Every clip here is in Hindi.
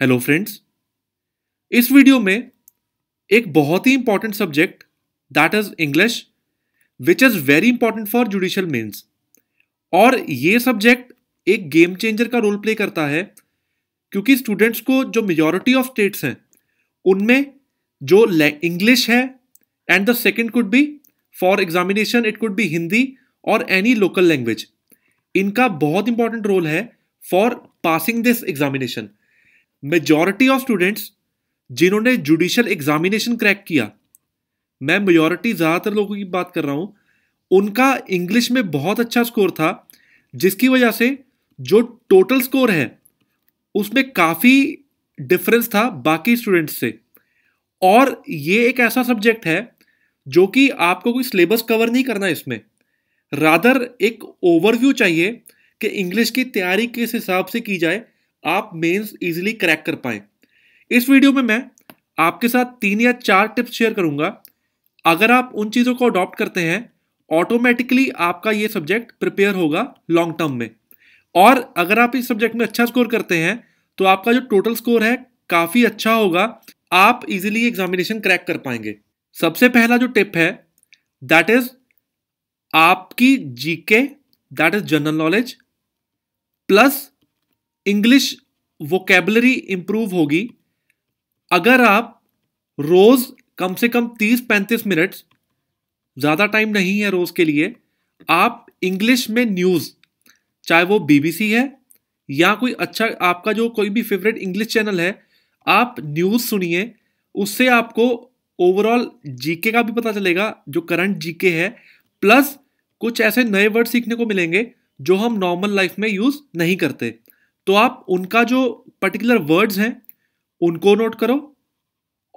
हेलो फ्रेंड्स इस वीडियो में एक बहुत ही important subject that is English which is very important for judicial mains और ये सब्जेक्ट एक गेम चेंजर का रोल प्ले करता है क्योंकि स्टूडेंट्स को जो मेजोरिटी ऑफ स्टेट्स हैं उनमें जो इंग्लिश है and the second could be for examination it could be Hindi or any local language इनका बहुत इंपॉर्टेंट रोल है for passing this examination majority of students जिन्होंने जुडिशल एग्जामिनेशन क्रैक किया मैं मेजॉरिटी ज़्यादातर लोगों की बात कर रहा हूँ उनका इंग्लिश में बहुत अच्छा स्कोर था जिसकी वजह से जो टोटल स्कोर है उसमें काफ़ी डिफरेंस था बाकी स्टूडेंट्स से और ये एक ऐसा सब्जेक्ट है जो कि आपको कोई सिलेबस कवर नहीं करना है इसमें रादर एक ओवरव्यू चाहिए कि इंग्लिश की तैयारी किस हिसाब से की जाए आप मेंस इजीली क्रैक कर पाए इस वीडियो में मैं आपके साथ तीन या चार टिप्स शेयर करूंगा अगर आप उन चीज़ों को अडॉप्ट करते हैं ऑटोमेटिकली आपका ये सब्जेक्ट प्रिपेयर होगा लॉन्ग टर्म में और अगर आप इस सब्जेक्ट में अच्छा स्कोर करते हैं तो आपका जो टोटल स्कोर है काफ़ी अच्छा होगा आप इजीली एग्जामिनेशन क्रैक कर पाएंगे सबसे पहला जो टिप है दैट इज़ आपकी GK that is general knowledge plus English vocabulary improve होगी अगर आप रोज़ कम से कम तीस पैंतीस मिनट्स ज़्यादा टाइम नहीं है रोज़ के लिए आप इंग्लिश में न्यूज़ चाहे वो बीबीसी है या कोई अच्छा आपका जो कोई भी फेवरेट इंग्लिश चैनल है आप न्यूज़ सुनिए उससे आपको ओवरऑल जीके का भी पता चलेगा जो करंट जीके है प्लस कुछ ऐसे नए वर्ड सीखने को मिलेंगे जो हम नॉर्मल लाइफ में यूज़ नहीं करते तो आप उनका जो पर्टिकुलर वर्ड्स हैं उनको नोट करो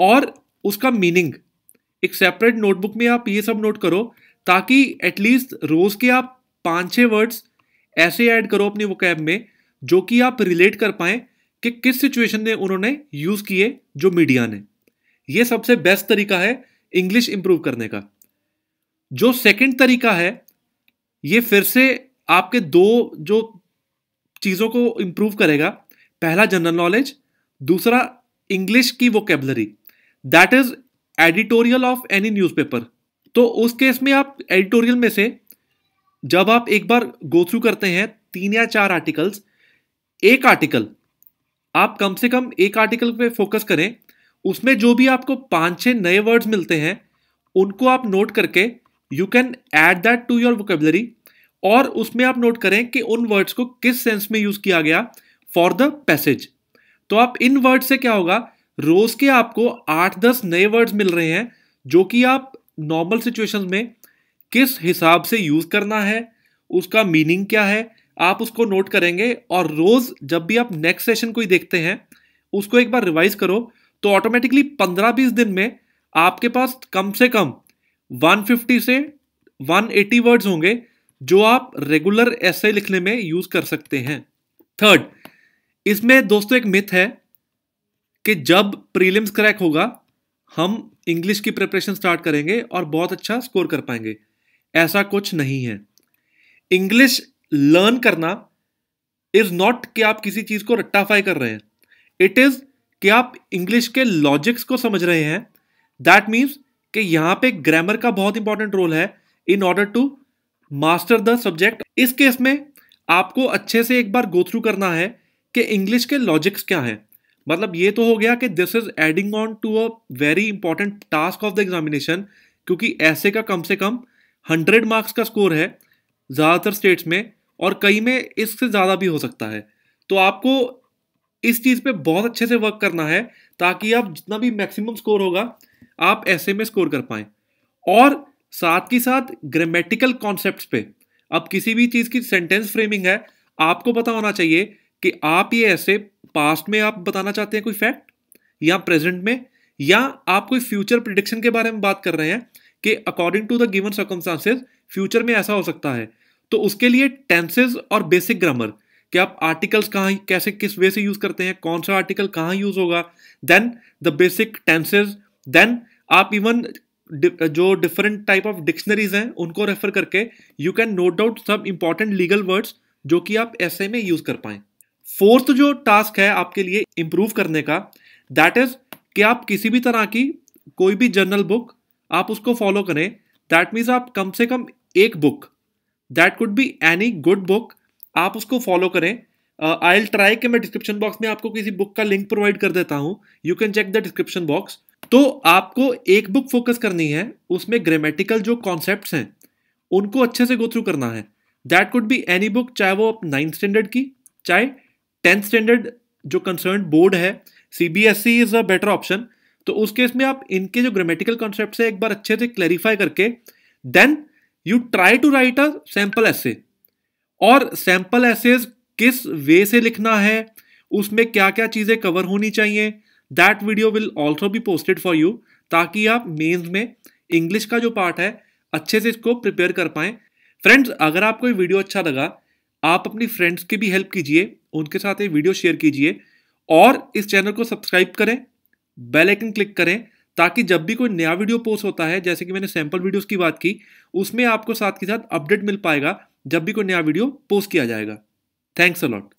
और उसका मीनिंग एक सेपरेट नोटबुक में आप ये सब नोट करो ताकि एटलीस्ट रोज़ के आप पाँच छः वर्ड्स ऐसे ऐड करो अपनी वोकैब में जो कि आप रिलेट कर पाए कि किस सिचुएशन में उन्होंने यूज़ किए जो मीडिया ने ये सबसे बेस्ट तरीका है इंग्लिश इम्प्रूव करने का जो सेकंड तरीका है ये फिर से आपके दो जो चीज़ों को इम्प्रूव करेगा पहला जनरल नॉलेज दूसरा इंग्लिश की vocabulary that is editorial of any newspaper तो उस केस में आप एडिटोरियल में से जब आप एक बार गो थ्रू करते हैं तीन या चार आर्टिकल्स एक आर्टिकल आप कम से कम एक आर्टिकल पे फोकस करें उसमें जो भी आपको पांच छः नए वर्ड्स मिलते हैं उनको आप नोट करके you can add that to your vocabulary और उसमें आप नोट करें कि उन वर्ड्स को किस सेंस में यूज किया गया फॉर द पैसेज तो आप इन वर्ड से क्या होगा रोज के आपको आठ दस नए वर्ड्स मिल रहे हैं जो कि आप नॉर्मल सिचुएशन में किस हिसाब से यूज करना है उसका मीनिंग क्या है आप उसको नोट करेंगे और रोज जब भी आप नेक्स्ट सेशन कोई देखते हैं उसको एक बार रिवाइज करो तो ऑटोमेटिकली पंद्रह बीस दिन में आपके पास कम से कम 150 से 180 वर्ड्स होंगे जो आप रेगुलर ऐसे लिखने में यूज कर सकते हैं थर्ड इसमें दोस्तों एक मिथ है कि जब प्रीलिम्स क्रैक होगा हम इंग्लिश की प्रिपरेशन स्टार्ट करेंगे और बहुत अच्छा स्कोर कर पाएंगे ऐसा कुछ नहीं है इंग्लिश लर्न करना इज नॉट कि आप किसी चीज को रट्टाफाई कर रहे हैं इट इज कि आप इंग्लिश के लॉजिक्स को समझ रहे हैं दैट मीन्स कि यहाँ पे ग्रामर का बहुत इंपॉर्टेंट रोल है in order to master the subject इस केस में आपको अच्छे से एक बार गो थ्रू करना है कि इंग्लिश के लॉजिक्स क्या है मतलब ये तो हो गया कि this is adding on to a very important task of the examination क्योंकि ऐसे का कम से कम हंड्रेड मार्क्स का स्कोर है ज़्यादातर स्टेट्स में और कई में इससे ज़्यादा भी हो सकता है तो आपको इस चीज़ पे बहुत अच्छे से वर्क करना है ताकि आप जितना भी मैक्सिमम स्कोर होगा आप ऐसे में स्कोर कर पाए और साथ ही साथ ग्रामेटिकल कॉन्सेप्ट पे अब किसी भी चीज़ की सेंटेंस फ्रेमिंग है आपको पता होना चाहिए कि आप ये ऐसे पास्ट में आप बताना चाहते हैं कोई फैक्ट या प्रेजेंट में या आप कोई फ्यूचर प्रिडिक्शन के बारे में बात कर रहे हैं कि according to the given circumstances future में ऐसा हो सकता है तो उसके लिए टेंसेज और बेसिक ग्रामर कि आप आर्टिकल्स कहाँ कैसे किस वे से यूज़ करते हैं कौन सा आर्टिकल कहाँ यूज़ होगा then the basic tenses then आप इवन जो डिफरेंट टाइप ऑफ डिक्शनरीज हैं उनको रेफर करके यू कैन नोट डाउट सब इंपॉर्टेंट लीगल वर्ड्स जो कि आप ऐसे में यूज कर पाए फोर्थ जो टास्क है आपके लिए इम्प्रूव करने का दैट इज कि आप किसी भी तरह की कोई भी जर्नल बुक आप उसको फॉलो करें दैट मीन्स आप कम से कम एक book that could be any good book आप उसको फॉलो करें आई एल ट्राई कि मैं डिस्क्रिप्शन बॉक्स में आपको किसी बुक का लिंक प्रोवाइड कर देता हूँ you can check the description box तो आपको एक बुक फोकस करनी है उसमें ग्रामेटिकल जो कॉन्सेप्ट हैं उनको अच्छे से गो थ्रू करना है that could be any book चाहे वो आप नाइन्थ स्टैंडर्ड की चाहे टेंथ स्टैंडर्ड जो कंसर्न बोर्ड है C B S E is a better option तो उस केस में आप इनके जो ग्रामेटिकल कॉन्सेप्ट है एक बार अच्छे से क्लैरिफाई करके then you try to write a sample ऐसे और सैम्पल ऐसे किस वे से लिखना है उसमें क्या क्या चीज़ें कवर होनी चाहिए दैट वीडियो विल ऑल्सो भी पोस्टेड फॉर यू ताकि आप मेन्स में इंग्लिश का जो पार्ट है अच्छे से इसको प्रिपेयर कर पाएँ फ्रेंड्स अगर आपको ये वीडियो अच्छा लगा आप अपनी फ्रेंड्स की भी हेल्प कीजिए उनके साथ ये वीडियो शेयर कीजिए और इस चैनल को सब्सक्राइब करें बेल आइकन क्लिक करें ताकि जब भी कोई नया वीडियो पोस्ट होता है जैसे कि मैंने सैंपल वीडियोस की बात की उसमें आपको साथ के साथ अपडेट मिल पाएगा जब भी कोई नया वीडियो पोस्ट किया जाएगा थैंक्स अ लॉट